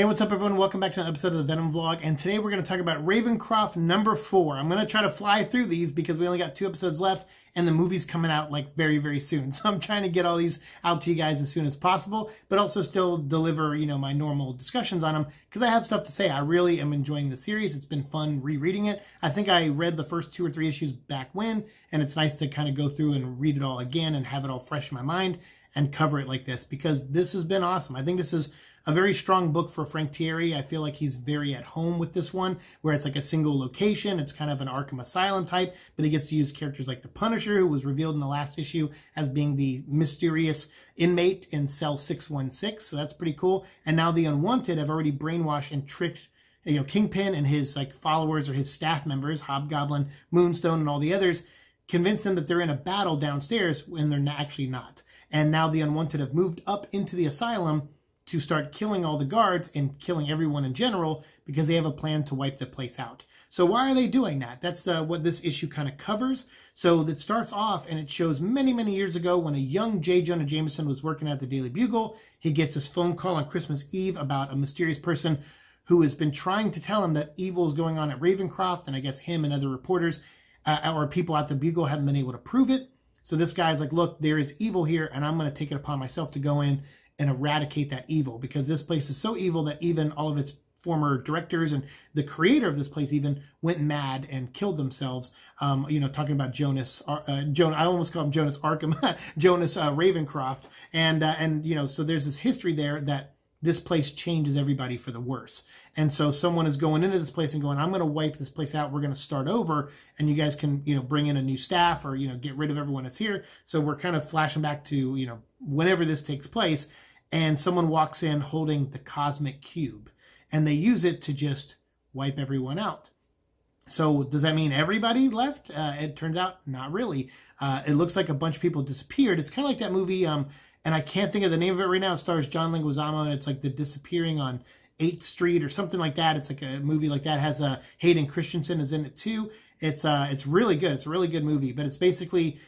Hey, what's up everyone? Welcome back to another episode of the Venom Vlog, and today we're going to talk about Ravencroft number 4. I'm going to try to fly through these because we only got two episodes left, and the movie's coming out like very, very soon. So I'm trying to get all these out to you guys as soon as possible, but also still deliver, you know, my normal discussions on them because I have stuff to say. I really am enjoying the series. It's been fun rereading it. I think I read the first two or three issues back when, and it's nice to kind of go through and read it all again and have it all fresh in my mind and cover it like this because this has been awesome. I think this is a very strong book for Frank Thierry. I feel like he's very at home with this one, where it's like a single location. It's kind of an Arkham Asylum type, but he gets to use characters like the Punisher, who was revealed in the last issue as being the mysterious inmate in cell 616. So that's pretty cool. And now the Unwanted have already brainwashed and tricked you know Kingpin and his like followers or his staff members, Hobgoblin, Moonstone, and all the others, convince them that they're in a battle downstairs when they're actually not. And now the Unwanted have moved up into the asylum to start killing all the guards and killing everyone in general because they have a plan to wipe the place out. So why are they doing that? That's the, what this issue kind of covers. So it starts off and it shows many, many years ago when a young J. Jonah Jameson was working at the Daily Bugle. He gets this phone call on Christmas Eve about a mysterious person who has been trying to tell him that evil is going on at Ravencroft. And I guess him and other reporters uh, or people at the Bugle haven't been able to prove it. So this guy's like, look, there is evil here, and I'm going to take it upon myself to go in and eradicate that evil because this place is so evil that even all of its former directors and the creator of this place even went mad and killed themselves. Um, you know, talking about Jonas, uh, uh I almost call him Jonas Arkham, Jonas uh, Ravencroft. And, uh, and, you know, so there's this history there that this place changes everybody for the worse. And so someone is going into this place and going, I'm going to wipe this place out. We're going to start over and you guys can, you know, bring in a new staff or, you know, get rid of everyone that's here. So we're kind of flashing back to, you know, whenever this takes place and someone walks in holding the cosmic cube and they use it to just wipe everyone out. So does that mean everybody left? Uh, it turns out not really. Uh, it looks like a bunch of people disappeared. It's kind of like that movie, um, and I can't think of the name of it right now. It stars John Leguizamo, and it's like the disappearing on 8th Street or something like that. It's like a movie like that it has uh, Hayden Christensen is in it too. It's uh, it's really good. It's a really good movie, but it's basically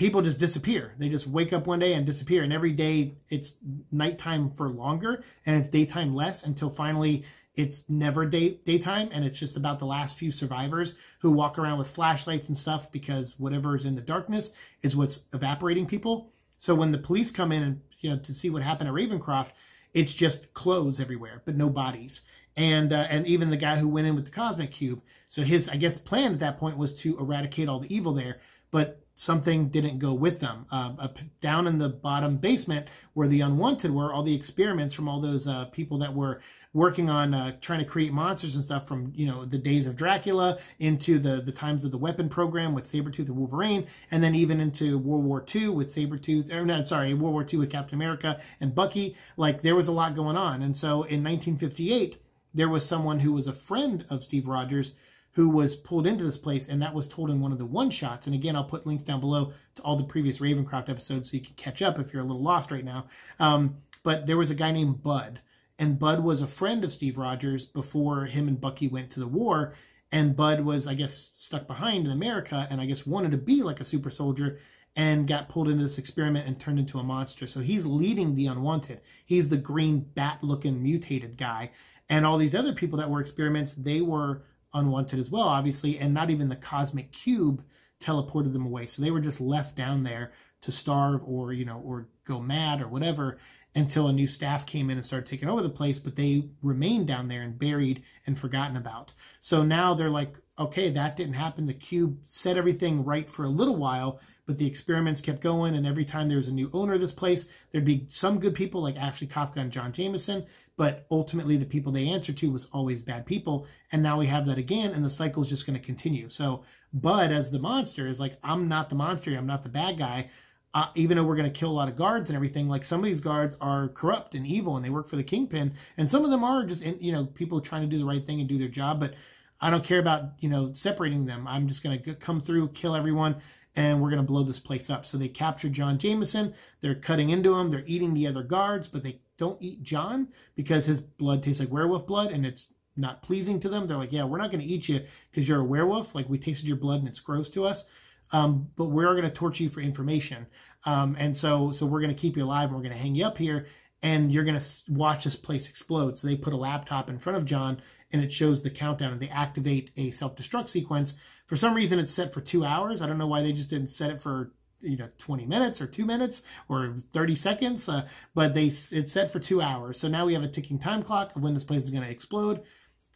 people just disappear. They just wake up one day and disappear. And every day it's nighttime for longer and it's daytime less until finally it's never day, daytime. And it's just about the last few survivors who walk around with flashlights and stuff because whatever is in the darkness is what's evaporating people. So when the police come in and, you know, to see what happened at Ravencroft, it's just clothes everywhere, but no bodies. And, uh, and even the guy who went in with the cosmic cube. So his, I guess, plan at that point was to eradicate all the evil there. But something didn't go with them. Uh, up, down in the bottom basement where the unwanted were, all the experiments from all those uh, people that were working on uh, trying to create monsters and stuff from you know the days of Dracula into the the times of the weapon program with Sabretooth and Wolverine, and then even into World War II with Sabretooth, or no, sorry, World War II with Captain America and Bucky. Like there was a lot going on. And so in 1958, there was someone who was a friend of Steve Rogers who was pulled into this place, and that was told in one of the one shots. And again, I'll put links down below to all the previous Ravencroft episodes so you can catch up if you're a little lost right now. Um, but there was a guy named Bud, and Bud was a friend of Steve Rogers before him and Bucky went to the war. And Bud was, I guess, stuck behind in America, and I guess wanted to be like a super soldier and got pulled into this experiment and turned into a monster. So he's leading the unwanted. He's the green bat looking mutated guy. And all these other people that were experiments, they were unwanted as well, obviously, and not even the cosmic cube teleported them away. So they were just left down there to starve or, you know, or go mad or whatever until a new staff came in and started taking over the place, but they remained down there and buried and forgotten about. So now they're like, okay, that didn't happen. The cube set everything right for a little while, but the experiments kept going. And every time there was a new owner of this place, there'd be some good people like Ashley Kafka and John Jameson, but ultimately the people they answer to was always bad people and now we have that again and the cycle is just going to continue so bud as the monster is like i'm not the monster i'm not the bad guy uh, even though we're going to kill a lot of guards and everything like some of these guards are corrupt and evil and they work for the kingpin and some of them are just you know people trying to do the right thing and do their job but i don't care about you know separating them i'm just going to come through kill everyone and we're going to blow this place up so they capture john jameson they're cutting into him they're eating the other guards but they don't eat John because his blood tastes like werewolf blood and it's not pleasing to them. They're like, yeah, we're not going to eat you because you're a werewolf. Like we tasted your blood and it's gross to us. Um, but we're going to torture you for information. Um, and so, so we're going to keep you alive and we're going to hang you up here and you're going to watch this place explode. So they put a laptop in front of John and it shows the countdown and they activate a self-destruct sequence. For some reason, it's set for two hours. I don't know why they just didn't set it for you know 20 minutes or two minutes or 30 seconds uh, but they it's set for two hours so now we have a ticking time clock of when this place is going to explode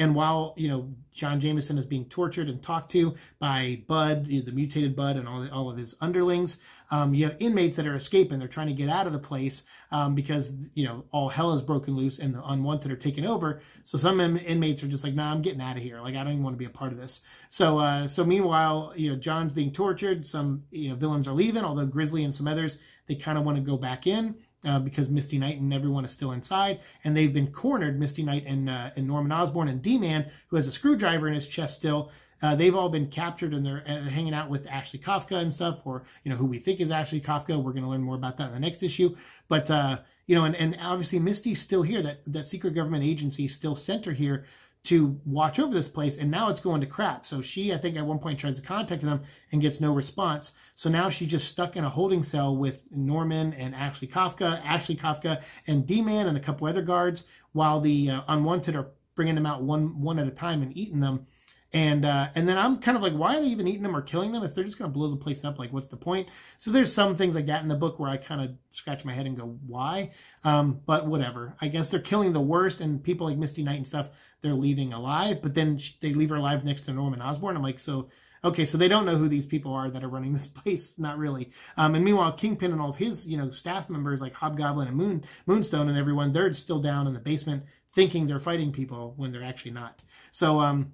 and while, you know, John Jameson is being tortured and talked to by Bud, you know, the mutated Bud and all, the, all of his underlings, um, you have inmates that are escaping. They're trying to get out of the place um, because, you know, all hell is broken loose and the unwanted are taken over. So some inmates are just like, nah, I'm getting out of here. Like, I don't even want to be a part of this. So, uh, so meanwhile, you know, John's being tortured. Some, you know, villains are leaving, although Grizzly and some others, they kind of want to go back in uh, because Misty Knight and everyone is still inside, and they've been cornered. Misty Knight and uh, and Norman Osborn and D Man, who has a screwdriver in his chest still. Uh, they've all been captured and they're uh, hanging out with Ashley Kafka and stuff, or you know who we think is Ashley Kafka. We're going to learn more about that in the next issue. But uh, you know, and, and obviously Misty's still here. That that secret government agency still center here to watch over this place, and now it's going to crap. So she, I think, at one point tries to contact them and gets no response. So now she's just stuck in a holding cell with Norman and Ashley Kafka, Ashley Kafka, and D-Man and a couple other guards, while the uh, unwanted are bringing them out one one at a time and eating them and uh, and then I'm kind of like, why are they even eating them or killing them if they're just going to blow the place up? Like, what's the point? So there's some things like that in the book where I kind of scratch my head and go, why? Um, but whatever. I guess they're killing the worst, and people like Misty Knight and stuff they're leaving alive, but then they leave her alive next to Norman Osborn. I'm like, so okay, so they don't know who these people are that are running this place, not really. Um, and meanwhile, Kingpin and all of his, you know, staff members like Hobgoblin and Moon Moonstone and everyone, they're still down in the basement thinking they're fighting people when they're actually not. So um,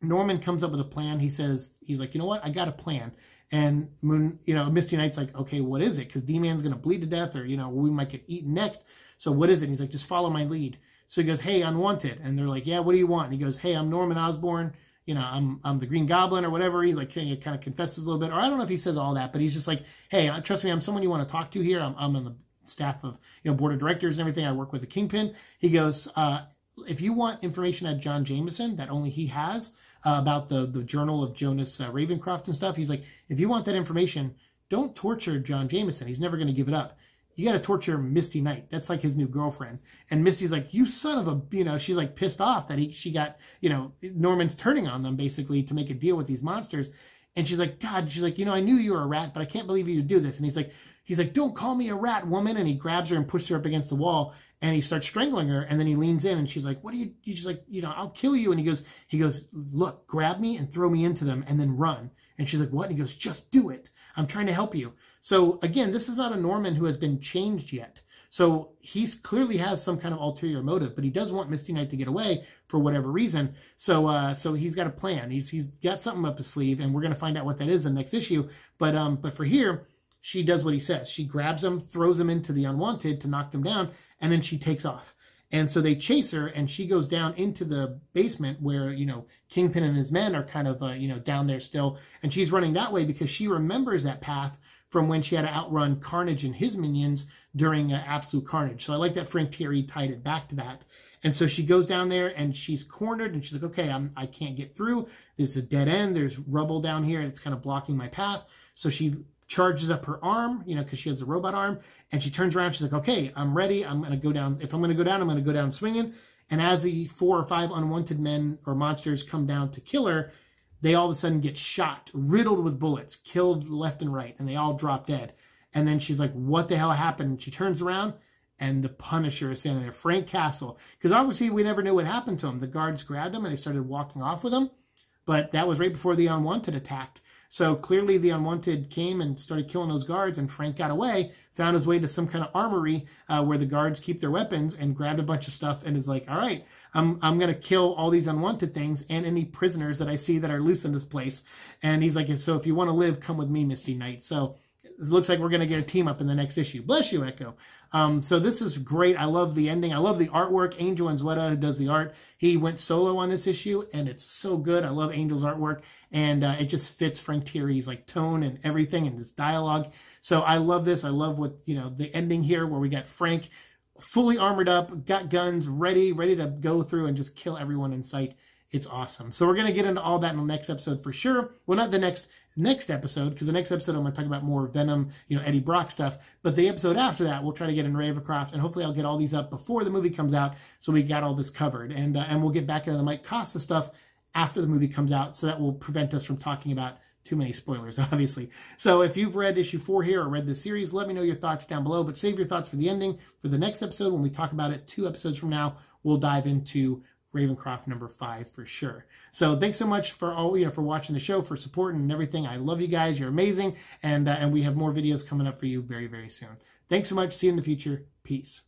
Norman comes up with a plan. He says, he's like, you know what, I got a plan. And Moon, you know, Misty Knight's like, okay, what is it? Because D-Man's gonna bleed to death, or you know, we might get eaten next. So what is it? And he's like, just follow my lead. So he goes, "Hey, unwanted," and they're like, "Yeah, what do you want?" And he goes, "Hey, I'm Norman Osborn. You know, I'm I'm the Green Goblin or whatever." He like kind of confesses a little bit, or I don't know if he says all that, but he's just like, "Hey, uh, trust me, I'm someone you want to talk to here. I'm I'm on the staff of you know board of directors and everything. I work with the Kingpin." He goes, uh, "If you want information at John Jameson that only he has." Uh, about the the journal of Jonas uh, Ravencroft and stuff. He's like, if you want that information, don't torture John Jameson. He's never going to give it up you got to torture Misty Knight. That's like his new girlfriend. And Misty's like, you son of a, you know, she's like pissed off that he, she got, you know, Norman's turning on them basically to make a deal with these monsters. And she's like, God, she's like, you know, I knew you were a rat, but I can't believe you do this. And he's like, he's like, don't call me a rat woman. And he grabs her and pushes her up against the wall and he starts strangling her. And then he leans in and she's like, what are you, you just like, you know, I'll kill you. And he goes, he goes, look, grab me and throw me into them and then run. And she's like, what? And he goes, just do it. I'm trying to help you. So again, this is not a Norman who has been changed yet. So he clearly has some kind of ulterior motive, but he does want Misty Knight to get away for whatever reason. So uh, so he's got a plan. He's he's got something up his sleeve, and we're gonna find out what that is in the next issue. But um, but for here, she does what he says. She grabs him, throws him into the unwanted to knock them down, and then she takes off. And so they chase her, and she goes down into the basement where you know Kingpin and his men are kind of uh, you know down there still, and she's running that way because she remembers that path from when she had to outrun Carnage and his minions during uh, Absolute Carnage. So I like that Frank Terry tied it back to that. And so she goes down there and she's cornered and she's like, okay, I'm, I can't get through. There's a dead end. There's rubble down here. And it's kind of blocking my path. So she charges up her arm, you know, because she has a robot arm, and she turns around. She's like, "Okay, I'm ready. I'm gonna go down. If I'm gonna go down, I'm gonna go down swinging." And as the four or five unwanted men or monsters come down to kill her, they all of a sudden get shot, riddled with bullets, killed left and right, and they all drop dead. And then she's like, "What the hell happened?" And she turns around, and the Punisher is standing there, Frank Castle, because obviously we never knew what happened to him. The guards grabbed him and they started walking off with him, but that was right before the unwanted attacked so clearly the unwanted came and started killing those guards, and Frank got away, found his way to some kind of armory uh, where the guards keep their weapons, and grabbed a bunch of stuff and is like, all right, I'm, I'm going to kill all these unwanted things and any prisoners that I see that are loose in this place. And he's like, so if you want to live, come with me, Misty Knight. So it looks like we're going to get a team up in the next issue. Bless you, Echo. Um, so this is great. I love the ending. I love the artwork. Angel Anzueta, who does the art, he went solo on this issue, and it's so good. I love Angel's artwork, and uh, it just fits Frank Tieri's like tone and everything, and his dialogue. So I love this. I love what you know the ending here, where we got Frank fully armored up, got guns, ready, ready to go through and just kill everyone in sight. It's awesome. So we're going to get into all that in the next episode for sure. Well, not the next next episode because the next episode I'm going to talk about more Venom, you know, Eddie Brock stuff. But the episode after that, we'll try to get in Ravencroft, and hopefully I'll get all these up before the movie comes out, so we got all this covered, and uh, and we'll get back into the Mike Costa stuff after the movie comes out, so that will prevent us from talking about too many spoilers, obviously. So if you've read issue four here or read the series, let me know your thoughts down below. But save your thoughts for the ending for the next episode when we talk about it. Two episodes from now, we'll dive into Ravencroft number five for sure. So thanks so much for all you know for watching the show, for supporting and everything. I love you guys. You're amazing, and uh, and we have more videos coming up for you very very soon. Thanks so much. See you in the future. Peace.